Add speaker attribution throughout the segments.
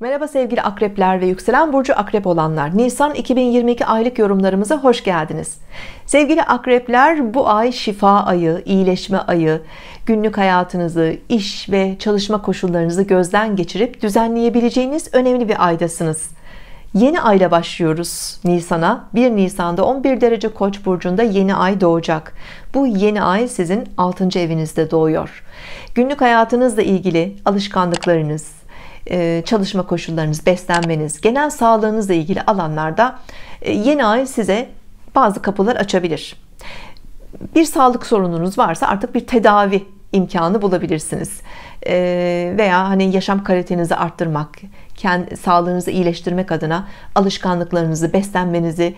Speaker 1: Merhaba sevgili akrepler ve yükselen burcu akrep olanlar Nisan 2022 aylık yorumlarımıza hoş geldiniz sevgili akrepler bu ay şifa ayı iyileşme ayı günlük hayatınızı iş ve çalışma koşullarınızı gözden geçirip düzenleyebileceğiniz önemli bir aydasınız yeni ayla başlıyoruz Nisan'a 1 Nisan'da 11 derece koç burcunda yeni ay doğacak bu yeni ay sizin 6. evinizde doğuyor günlük hayatınızla ilgili alışkanlıklarınız e, çalışma koşullarınız, beslenmeniz, genel sağlığınızla ilgili alanlarda e, yeni ay size bazı kapılar açabilir. Bir sağlık sorununuz varsa artık bir tedavi imkanı bulabilirsiniz. E, veya hani yaşam kalitenizi arttırmak, kendi sağlığınızı iyileştirmek adına alışkanlıklarınızı, beslenmenizi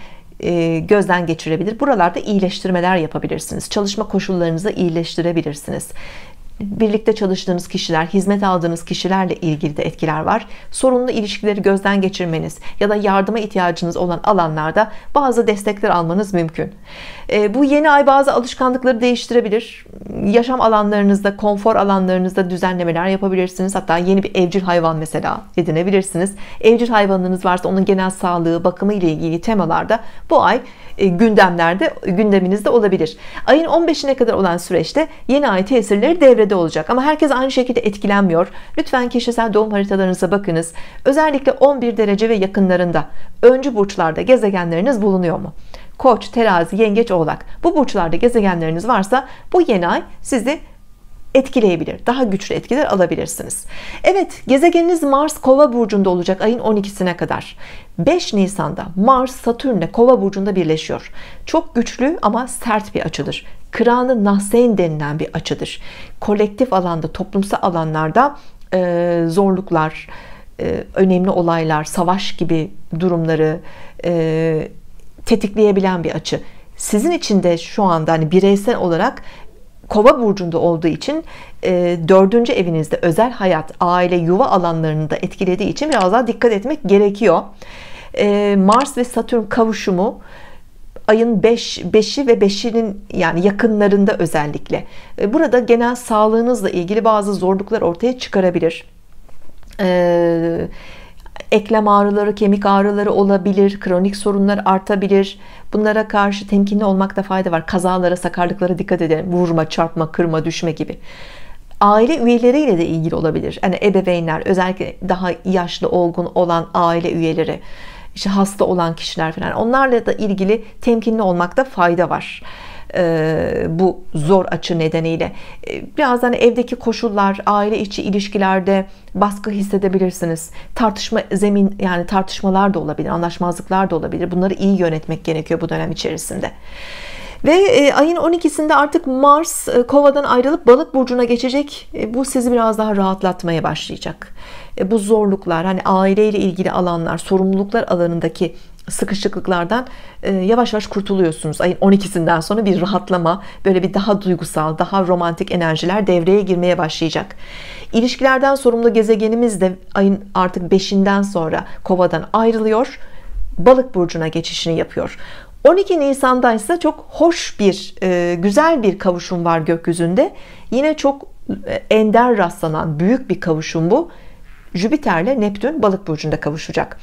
Speaker 1: gözden geçirebilir. Buralarda iyileştirmeler yapabilirsiniz. Çalışma koşullarınızı iyileştirebilirsiniz birlikte çalıştığınız kişiler, hizmet aldığınız kişilerle ilgili de etkiler var. Sorunlu ilişkileri gözden geçirmeniz ya da yardıma ihtiyacınız olan alanlarda bazı destekler almanız mümkün. Ee, bu yeni ay bazı alışkanlıkları değiştirebilir. Yaşam alanlarınızda, konfor alanlarınızda düzenlemeler yapabilirsiniz. Hatta yeni bir evcil hayvan mesela edinebilirsiniz. Evcil hayvanınız varsa onun genel sağlığı, bakımı ile ilgili temalarda bu ay e, gündemlerde, gündeminizde olabilir. Ayın 15'ine kadar olan süreçte yeni ay tesirleri devrede ileride olacak ama herkes aynı şekilde etkilenmiyor lütfen kişisel doğum haritalarınıza bakınız özellikle 11 derece ve yakınlarında öncü burçlarda gezegenleriniz bulunuyor mu Koç, terazi, yengeç, oğlak bu burçlarda gezegenleriniz varsa bu yeni ay sizi etkileyebilir. Daha güçlü etkiler alabilirsiniz. Evet gezegeniniz Mars kova burcunda olacak ayın 12'sine kadar. 5 Nisan'da Mars Satürn'le kova burcunda birleşiyor. Çok güçlü ama sert bir açıdır. Kıranı Nahseyn denilen bir açıdır. Kolektif alanda, toplumsal alanlarda e, zorluklar, e, önemli olaylar, savaş gibi durumları e, tetikleyebilen bir açı sizin için de şu anda hani bireysel olarak kova burcunda olduğu için e, dördüncü evinizde özel hayat aile yuva alanlarını da etkilediği için biraz daha dikkat etmek gerekiyor e, Mars ve Satürn kavuşumu ayın 5 5'i ve 5'inin yani yakınlarında özellikle e, burada genel sağlığınızla ilgili bazı zorluklar ortaya çıkarabilir eee Eklem ağrıları, kemik ağrıları olabilir, kronik sorunlar artabilir. Bunlara karşı temkinli olmakta fayda var. Kazalara, sakarlıklara dikkat edin. Vurma, çarpma, kırma, düşme gibi. Aile üyeleriyle de ilgili olabilir. Yani ebeveynler, özellikle daha yaşlı, olgun olan aile üyeleri, işte hasta olan kişiler falan. Onlarla da ilgili temkinli olmakta fayda var. E, bu zor açı nedeniyle. E, birazdan hani evdeki koşullar, aile içi ilişkilerde baskı hissedebilirsiniz. Tartışma zemin yani tartışmalar da olabilir, anlaşmazlıklar da olabilir. Bunları iyi yönetmek gerekiyor bu dönem içerisinde. Ve e, ayın 12'sinde artık Mars kovadan ayrılıp balık burcuna geçecek. bu sizi biraz daha rahatlatmaya başlayacak. bu zorluklar hani aileyle ilgili alanlar, sorumluluklar alanındaki sıkışıklıklardan e, yavaş yavaş kurtuluyorsunuz. Ayın 12'sinden sonra bir rahatlama, böyle bir daha duygusal, daha romantik enerjiler devreye girmeye başlayacak. İlişkilerden sorumlu gezegenimiz de ayın artık 5'inden sonra kovadan ayrılıyor. Balık burcuna geçişini yapıyor. 12 Nisan'da ise çok hoş bir, e, güzel bir kavuşum var gökyüzünde. Yine çok e, ender rastlanan büyük bir kavuşum bu. Jüpiter'le Neptün balık burcunda kavuşacak.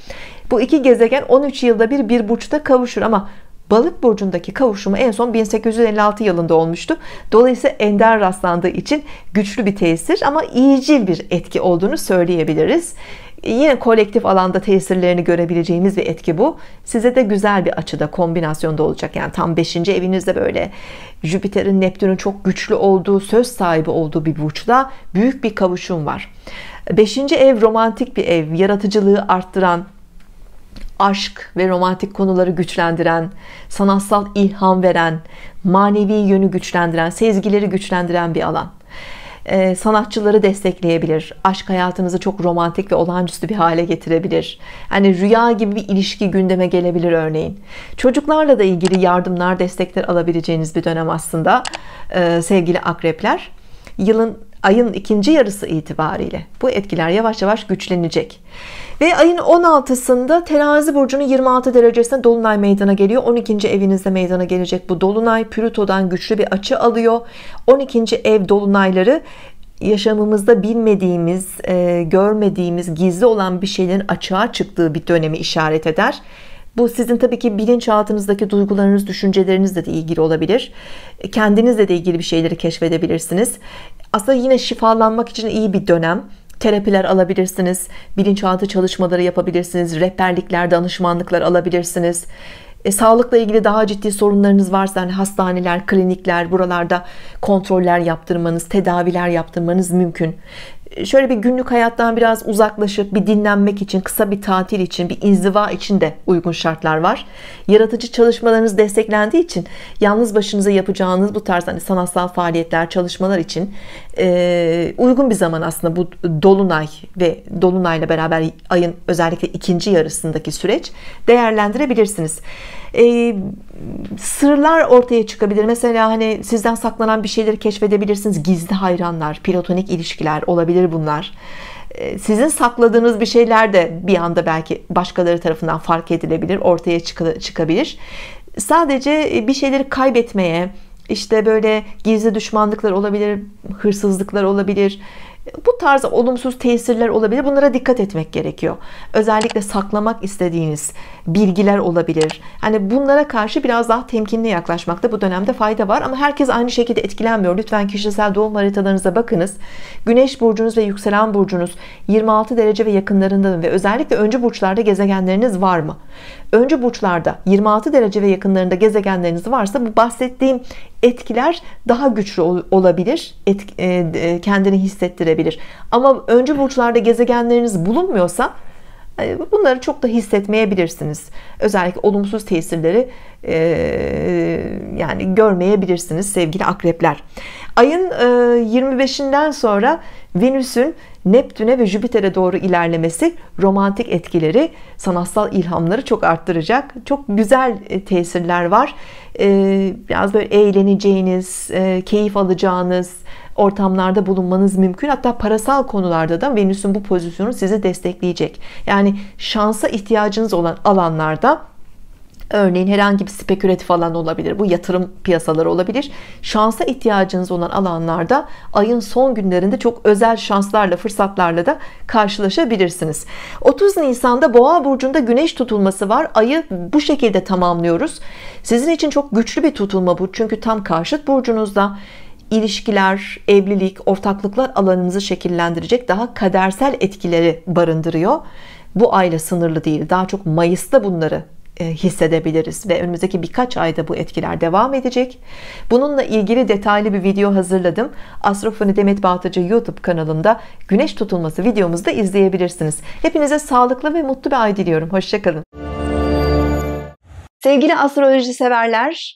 Speaker 1: Bu iki gezegen 13 yılda bir bir burçta kavuşur ama Balık burcundaki kavuşumu en son 1856 yılında olmuştu. Dolayısıyla ender rastlandığı için güçlü bir tesir ama iyicil bir etki olduğunu söyleyebiliriz. Yine kolektif alanda tesirlerini görebileceğimiz bir etki bu. Size de güzel bir açıda kombinasyonda olacak. Yani tam 5. evinizde böyle Jüpiter'in Neptün'ün çok güçlü olduğu, söz sahibi olduğu bir burçta büyük bir kavuşum var. 5. ev romantik bir ev, yaratıcılığı arttıran, aşk ve romantik konuları güçlendiren, sanatsal ilham veren, manevi yönü güçlendiren, sezgileri güçlendiren bir alan. Ee, sanatçıları destekleyebilir. Aşk hayatınızı çok romantik ve olağanüstü bir hale getirebilir. Yani rüya gibi bir ilişki gündeme gelebilir örneğin. Çocuklarla da ilgili yardımlar, destekler alabileceğiniz bir dönem aslında ee, sevgili akrepler. Yılın ayın ikinci yarısı itibariyle bu etkiler yavaş yavaş güçlenecek. Ve ayın 16'sında terazi burcunun 26 derecesinde dolunay meydana geliyor. 12. evinizde meydana gelecek bu dolunay. Plüto'dan güçlü bir açı alıyor. 12. ev dolunayları yaşamımızda bilmediğimiz, e, görmediğimiz, gizli olan bir şeylerin açığa çıktığı bir dönemi işaret eder. Bu sizin tabii ki bilinçaltınızdaki duygularınız, düşüncelerinizle de ilgili olabilir. E, kendinizle de ilgili bir şeyleri keşfedebilirsiniz aslında yine şifalanmak için iyi bir dönem terapiler alabilirsiniz bilinçaltı çalışmaları yapabilirsiniz rehberlikler danışmanlıklar alabilirsiniz e, sağlıkla ilgili daha ciddi sorunlarınız varsa hani hastaneler klinikler buralarda kontroller yaptırmanız tedaviler yaptırmanız mümkün şöyle bir günlük hayattan biraz uzaklaşıp bir dinlenmek için, kısa bir tatil için, bir inziva için de uygun şartlar var. Yaratıcı çalışmalarınız desteklendiği için yalnız başınıza yapacağınız bu tarz hani sanatsal faaliyetler, çalışmalar için e, uygun bir zaman aslında bu dolunay ve dolunayla beraber ayın özellikle ikinci yarısındaki süreç değerlendirebilirsiniz e, sırlar ortaya çıkabilir. Mesela hani sizden saklanan bir şeyleri keşfedebilirsiniz. Gizli hayranlar, platonik ilişkiler olabilir bunlar. E, sizin sakladığınız bir şeyler de bir anda belki başkaları tarafından fark edilebilir, ortaya çık çıkabilir. Sadece e, bir şeyleri kaybetmeye, işte böyle gizli düşmanlıklar olabilir, hırsızlıklar olabilir, bu tarz olumsuz tesirler olabilir. Bunlara dikkat etmek gerekiyor. Özellikle saklamak istediğiniz bilgiler olabilir. Hani bunlara karşı biraz daha temkinli yaklaşmakta bu dönemde fayda var. Ama herkes aynı şekilde etkilenmiyor. Lütfen kişisel doğum haritalarınıza bakınız. Güneş burcunuz ve yükselen burcunuz 26 derece ve yakınlarında ve özellikle önce burçlarda gezegenleriniz var mı? Önce burçlarda 26 derece ve yakınlarında gezegenleriniz varsa bu bahsettiğim etkiler daha güçlü olabilir etk, e, e, kendini hissettirebilir ama önce burçlarda gezegenleriniz bulunmuyorsa bunları çok da hissetmeyebilirsiniz. Özellikle olumsuz tesirleri e, yani görmeyebilirsiniz sevgili akrepler. Ayın e, 25'inden sonra Venüs'ün Neptün'e ve Jüpiter'e doğru ilerlemesi romantik etkileri, sanatsal ilhamları çok arttıracak. Çok güzel e, tesirler var. E, biraz böyle eğleneceğiniz, e, keyif alacağınız, ortamlarda bulunmanız mümkün. Hatta parasal konularda da Venüs'ün bu pozisyonu sizi destekleyecek. Yani şansa ihtiyacınız olan alanlarda Örneğin herhangi bir spekülatif alan olabilir. Bu yatırım piyasaları olabilir. Şansa ihtiyacınız olan alanlarda ayın son günlerinde çok özel şanslarla, fırsatlarla da karşılaşabilirsiniz. 30 Nisan'da Boğa burcunda güneş tutulması var. Ayı bu şekilde tamamlıyoruz. Sizin için çok güçlü bir tutulma bu. Çünkü tam karşıt burcunuzda ilişkiler, evlilik, ortaklıklar alanımızı şekillendirecek daha kadersel etkileri barındırıyor. Bu ayla sınırlı değil. Daha çok Mayıs'ta bunları e, hissedebiliriz ve önümüzdeki birkaç ayda bu etkiler devam edecek. Bununla ilgili detaylı bir video hazırladım. Astrofoni Demet Batıcı YouTube kanalında güneş tutulması videomuzda izleyebilirsiniz. Hepinize sağlıklı ve mutlu bir ay diliyorum. Hoşçakalın. Sevgili astroloji severler,